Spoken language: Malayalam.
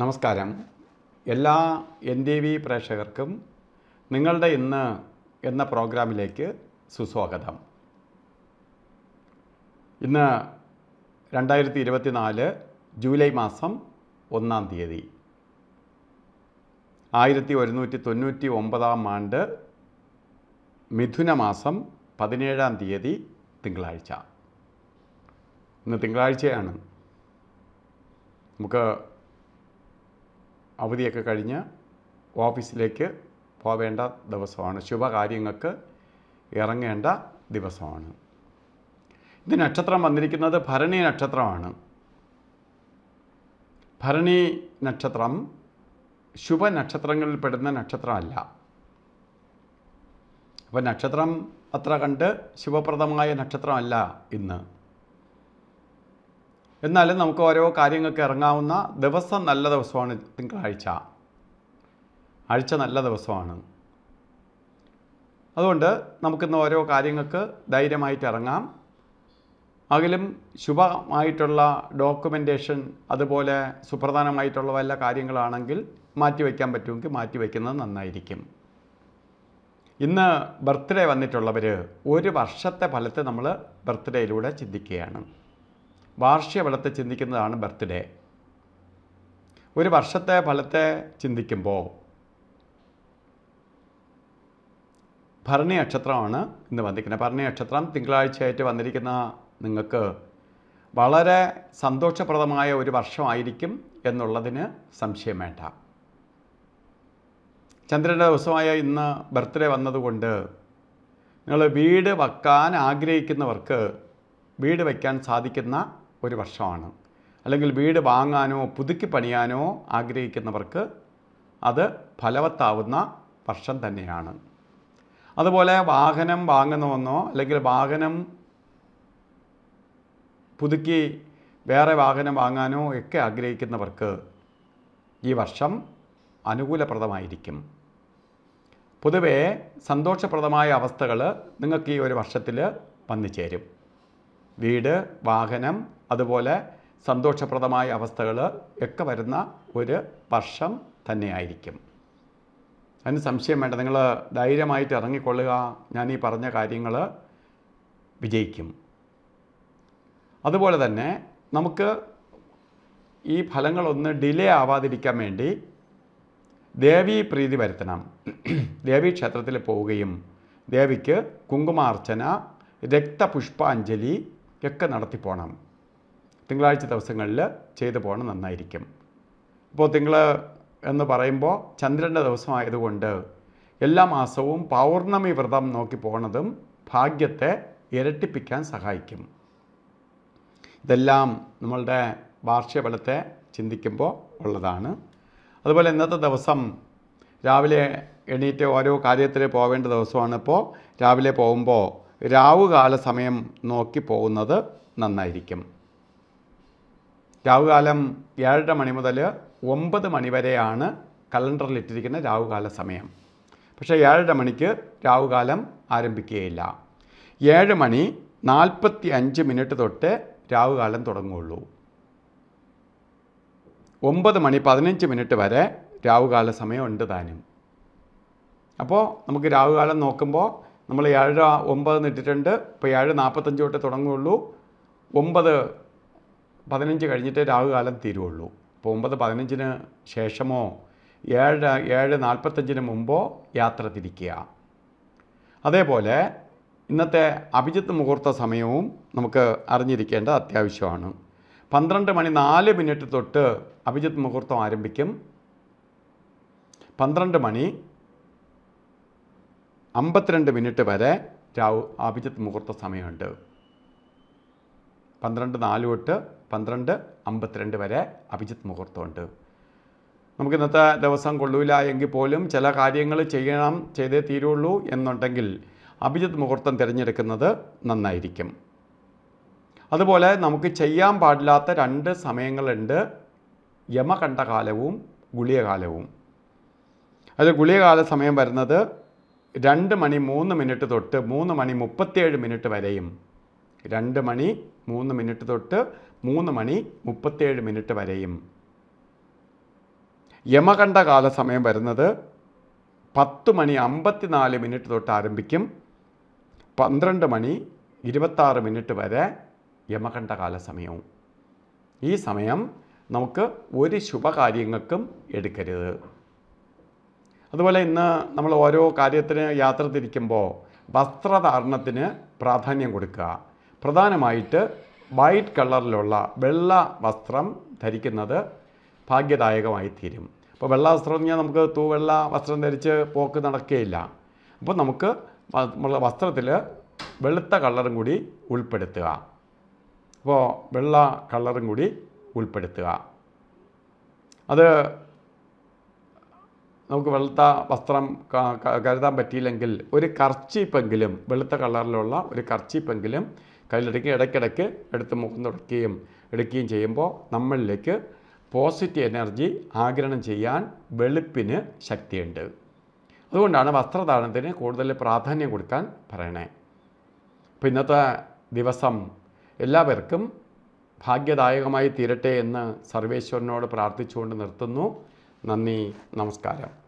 നമസ്കാരം എല്ലാ എൻ ടി വി പ്രേക്ഷകർക്കും നിങ്ങളുടെ ഇന്ന് എന്ന പ്രോഗ്രാമിലേക്ക് സുസ്വാഗതം ഇന്ന് രണ്ടായിരത്തി ഇരുപത്തിനാല് ജൂലൈ മാസം ഒന്നാം തീയതി ആയിരത്തി ഒരുന്നൂറ്റി തൊണ്ണൂറ്റി ഒമ്പതാം ആണ്ട് മിഥുന മാസം പതിനേഴാം തീയതി തിങ്കളാഴ്ച ഇന്ന് തിങ്കളാഴ്ചയാണ് നമുക്ക് അവധിയൊക്കെ കഴിഞ്ഞ് ഓഫീസിലേക്ക് പോവേണ്ട ദിവസമാണ് ശുഭകാര്യങ്ങൾക്ക് ഇറങ്ങേണ്ട ദിവസമാണ് ഇത് നക്ഷത്രം വന്നിരിക്കുന്നത് ഭരണി നക്ഷത്രമാണ് ഭരണി നക്ഷത്രം ശുഭ നക്ഷത്രങ്ങളിൽ പെടുന്ന നക്ഷത്രമല്ല അപ്പോൾ നക്ഷത്രം അത്ര കണ്ട് ശുഭപ്രദമായ നക്ഷത്രമല്ല ഇന്ന് എന്നാലും നമുക്ക് ഓരോ കാര്യങ്ങൾക്ക് ഇറങ്ങാവുന്ന ദിവസം നല്ല ദിവസമാണ് തിങ്കളാഴ്ച ആഴ്ച നല്ല ദിവസമാണ് അതുകൊണ്ട് നമുക്കിന്ന് ഓരോ കാര്യങ്ങൾക്ക് ധൈര്യമായിട്ട് ഇറങ്ങാം അകലും ശുഭമായിട്ടുള്ള ഡോക്യുമെൻറ്റേഷൻ അതുപോലെ സുപ്രധാനമായിട്ടുള്ള വല്ല കാര്യങ്ങളാണെങ്കിൽ മാറ്റിവെക്കാൻ പറ്റുമെങ്കിൽ മാറ്റിവെക്കുന്നത് നന്നായിരിക്കും ഇന്ന് ബർത്ത്ഡേ വന്നിട്ടുള്ളവർ ഒരു വർഷത്തെ ഫലത്തെ നമ്മൾ ബർത്ത്ഡേയിലൂടെ ചിന്തിക്കുകയാണ് വാർഷിക ഫലത്തെ ചിന്തിക്കുന്നതാണ് ബർത്ത്ഡേ ഒരു വർഷത്തെ ഫലത്തെ ചിന്തിക്കുമ്പോൾ ഭരണി നക്ഷത്രമാണ് ഇന്ന് വന്നിരിക്കുന്നത് ഭരണി നക്ഷത്രം തിങ്കളാഴ്ചയായിട്ട് വന്നിരിക്കുന്ന നിങ്ങൾക്ക് വളരെ സന്തോഷപ്രദമായ ഒരു വർഷമായിരിക്കും എന്നുള്ളതിന് സംശയം വേണ്ട ചന്ദ്രൻ്റെ ദിവസമായ ഇന്ന് ബർത്ത്ഡേ വന്നതുകൊണ്ട് നിങ്ങൾ വീട് വയ്ക്കാൻ ആഗ്രഹിക്കുന്നവർക്ക് വീട് വയ്ക്കാൻ സാധിക്കുന്ന ഒരു വർഷമാണ് അല്ലെങ്കിൽ വീട് വാങ്ങാനോ പുതുക്കി പണിയാനോ ആഗ്രഹിക്കുന്നവർക്ക് അത് ഫലവത്താവുന്ന വർഷം തന്നെയാണ് അതുപോലെ വാഹനം വാങ്ങുന്നുവെന്നോ അല്ലെങ്കിൽ വാഹനം പുതുക്കി വേറെ വാഹനം വാങ്ങാനോ ഒക്കെ ആഗ്രഹിക്കുന്നവർക്ക് ഈ വർഷം അനുകൂലപ്രദമായിരിക്കും പൊതുവേ സന്തോഷപ്രദമായ അവസ്ഥകൾ നിങ്ങൾക്ക് ഈ ഒരു വർഷത്തിൽ വന്നു ചേരും വീട് വാഹനം അതുപോലെ സന്തോഷപ്രദമായ അവസ്ഥകൾ ഒക്കെ വരുന്ന ഒരു വർഷം തന്നെയായിരിക്കും അതിന് സംശയം വേണ്ട നിങ്ങൾ ധൈര്യമായിട്ട് ഇറങ്ങിക്കൊള്ളുക ഞാൻ ഈ പറഞ്ഞ കാര്യങ്ങൾ വിജയിക്കും അതുപോലെ തന്നെ നമുക്ക് ഈ ഫലങ്ങളൊന്ന് ഡിലേ ആവാതിരിക്കാൻ വേണ്ടി ദേവി പ്രീതി വരുത്തണം ദേവി ക്ഷേത്രത്തിൽ പോവുകയും ദേവിക്ക് കുങ്കുമാർച്ചന രക്തപുഷ്പാഞ്ജലി ഒക്കെ നടത്തി പോകണം തിങ്കളാഴ്ച ദിവസങ്ങളിൽ ചെയ്തു പോകണം നന്നായിരിക്കും ഇപ്പോൾ തിങ്കൾ എന്ന് പറയുമ്പോൾ ചന്ദ്രൻ്റെ ദിവസമായതുകൊണ്ട് എല്ലാ മാസവും പൗർണമി വ്രതം നോക്കി പോണതും ഭാഗ്യത്തെ ഇരട്ടിപ്പിക്കാൻ സഹായിക്കും ഇതെല്ലാം നമ്മളുടെ വാർഷിക ചിന്തിക്കുമ്പോൾ ഉള്ളതാണ് അതുപോലെ ഇന്നത്തെ ദിവസം രാവിലെ എണീറ്റ് ഓരോ കാര്യത്തിൽ പോവേണ്ട ദിവസമാണ് ഇപ്പോൾ രാവിലെ പോകുമ്പോൾ രാവുകാല സമയം നോക്കി പോകുന്നത് നന്നായിരിക്കും രാവുകാലം ഏഴര മണി മുതൽ ഒമ്പത് മണി വരെയാണ് ഇട്ടിരിക്കുന്ന രാവുകാല സമയം പക്ഷേ ഏഴര മണിക്ക് രാവുകാലം ആരംഭിക്കുകയില്ല ഏഴ് മണി നാൽപ്പത്തി അഞ്ച് മിനിറ്റ് തൊട്ട് രാവുകാലം തുടങ്ങുകയുള്ളൂ ഒമ്പത് മണി പതിനഞ്ച് മിനിറ്റ് വരെ രാവുകാല സമയം ഉണ്ട് താനും അപ്പോൾ നമുക്ക് രാവുകാലം നോക്കുമ്പോൾ നമ്മൾ ഏഴ് ഒമ്പത് ഇട്ടിട്ടുണ്ട് ഇപ്പോൾ ഏഴ് നാൽപ്പത്തഞ്ച് തൊട്ടേ തുടങ്ങുകയുള്ളൂ ഒമ്പത് പതിനഞ്ച് കഴിഞ്ഞിട്ടേ രാഹുകാലം തീരുള്ളൂ അപ്പോൾ ഒമ്പത് പതിനഞ്ചിന് ശേഷമോ ഏഴ് ഏഴ് നാൽപ്പത്തഞ്ചിന് മുമ്പോ യാത്ര തിരിക്കുക അതേപോലെ ഇന്നത്തെ അഭിജിത്ത് മുഹൂർത്ത സമയവും നമുക്ക് അറിഞ്ഞിരിക്കേണ്ടത് അത്യാവശ്യമാണ് പന്ത്രണ്ട് മണി നാല് മിനിറ്റ് തൊട്ട് അഭിജിത്ത് മുഹൂർത്തം ആരംഭിക്കും പന്ത്രണ്ട് മണി അമ്പത്തിരണ്ട് മിനിറ്റ് വരെ രാവ് അഭിജിത്ത് മുഹൂർത്ത സമയമുണ്ട് പന്ത്രണ്ട് നാല് തൊട്ട് പന്ത്രണ്ട് അമ്പത്തിരണ്ട് വരെ അഭിജിത്ത് മുഹൂർത്തമുണ്ട് നമുക്ക് ഇന്നത്തെ ദിവസം കൊള്ളൂല എങ്കിൽ പോലും ചില കാര്യങ്ങൾ ചെയ്യണം ചെയ്തേ തീരുള്ളൂ എന്നുണ്ടെങ്കിൽ അഭിജിത്ത് മുഹൂർത്തം തിരഞ്ഞെടുക്കുന്നത് നന്നായിരിക്കും അതുപോലെ നമുക്ക് ചെയ്യാൻ പാടില്ലാത്ത രണ്ട് സമയങ്ങളുണ്ട് യമകണ്ഠകാലവും ഗുളിയകാലവും അതിൽ ഗുളിയകാല സമയം വരുന്നത് രണ്ട് മണി മൂന്ന് മിനിറ്റ് തൊട്ട് മൂന്ന് മണി മുപ്പത്തേഴ് മിനിറ്റ് വരെയും രണ്ട് മണി മൂന്ന് മിനിറ്റ് തൊട്ട് മൂന്ന് മണി മുപ്പത്തേഴ് മിനിറ്റ് വരെയും യമകണ്ഠ കാലസമയം വരുന്നത് പത്ത് മണി അമ്പത്തിനാല് മിനിറ്റ് തൊട്ട് ആരംഭിക്കും പന്ത്രണ്ട് മണി ഇരുപത്താറ് മിനിറ്റ് വരെ യമകണ്ഠ കാലസമയവും ഈ സമയം നമുക്ക് ഒരു ശുഭകാര്യങ്ങൾക്കും എടുക്കരുത് അതുപോലെ ഇന്ന് നമ്മൾ ഓരോ കാര്യത്തിന് യാത്ര തിരിക്കുമ്പോൾ വസ്ത്രധാരണത്തിന് പ്രാധാന്യം കൊടുക്കുക പ്രധാനമായിട്ട് വൈറ്റ് കളറിലുള്ള വെള്ള വസ്ത്രം ധരിക്കുന്നത് ഭാഗ്യദായകമായി തീരും അപ്പോൾ വെള്ള വസ്ത്രം എന്ന് പറഞ്ഞാൽ നമുക്ക് തൂവെള്ള വസ്ത്രം ധരിച്ച് പോക്ക് നടക്കുകയില്ല അപ്പോൾ നമുക്ക് വസ്ത്രത്തിൽ വെളുത്ത കളറും കൂടി ഉൾപ്പെടുത്തുക അപ്പോൾ വെള്ള കളറും കൂടി ഉൾപ്പെടുത്തുക അത് നമുക്ക് വെളുത്ത വസ്ത്രം കരുതാൻ പറ്റിയില്ലെങ്കിൽ ഒരു കർച്ചീപ്പെങ്കിലും വെളുത്ത കളറിലുള്ള ഒരു കർച്ചീപ്പെങ്കിലും കയ്യിലെടുക്കുകയും ഇടയ്ക്കിടയ്ക്ക് എടുത്ത് മുഖം തുടക്കുകയും എടുക്കുകയും ചെയ്യുമ്പോൾ നമ്മളിലേക്ക് പോസിറ്റീവ് എനർജി ആഗിരണം ചെയ്യാൻ വെളുപ്പിന് ശക്തിയുണ്ട് അതുകൊണ്ടാണ് വസ്ത്രധാരണത്തിന് കൂടുതൽ പ്രാധാന്യം കൊടുക്കാൻ പറയണേ അപ്പം ഇന്നത്തെ ദിവസം എല്ലാവർക്കും ഭാഗ്യദായകമായി തീരട്ടെ എന്ന് സർവേശ്വരനോട് പ്രാർത്ഥിച്ചുകൊണ്ട് നിർത്തുന്നു നന്ദി നമസ്കാരം